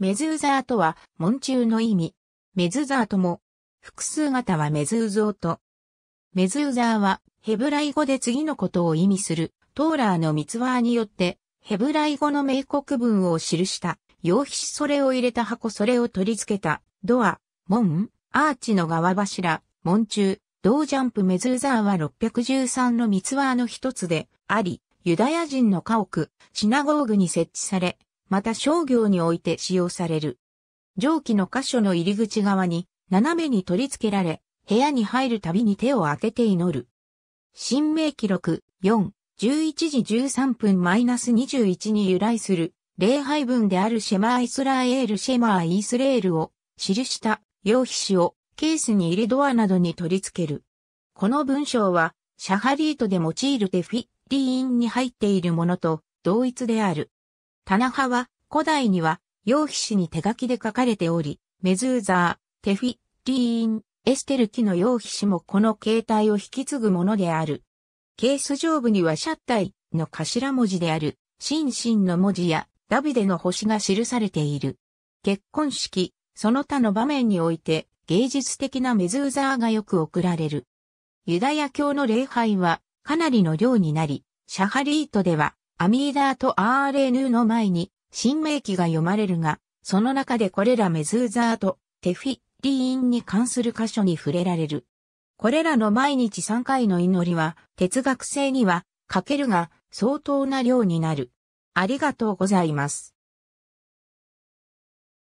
メズーザーとは、門中の意味。メズザーとも、複数型はメズーゾーと。メズーザーは、ヘブライ語で次のことを意味する、トーラーの密話によって、ヘブライ語の名国文を記した、用筆それを入れた箱それを取り付けた、ドア、門、アーチの側柱、門中、同ジャンプメズーザーは613の密話の一つで、あり、ユダヤ人の家屋、シナゴーグに設置され、また商業において使用される。蒸気の箇所の入り口側に斜めに取り付けられ、部屋に入るたびに手を当てて祈る。新明記録4、11時13分マイナス21に由来する礼拝文であるシェマーイスラエールシェマーイスレールを記した用皮紙をケースに入れドアなどに取り付ける。この文章はシャハリートで用いるテフィリーンに入っているものと同一である。棚派は古代には用皮紙に手書きで書かれており、メズーザー、テフィ、リーン、エステル記の用皮紙もこの形態を引き継ぐものである。ケース上部にはシャッタイの頭文字である、シンシンの文字やダビデの星が記されている。結婚式、その他の場面において芸術的なメズーザーがよく送られる。ユダヤ教の礼拝はかなりの量になり、シャハリートではアミーダーと r n の前に、新名記が読まれるが、その中でこれらメズーザーとテフィリーンに関する箇所に触れられる。これらの毎日3回の祈りは、哲学性には、欠けるが、相当な量になる。ありがとうございます。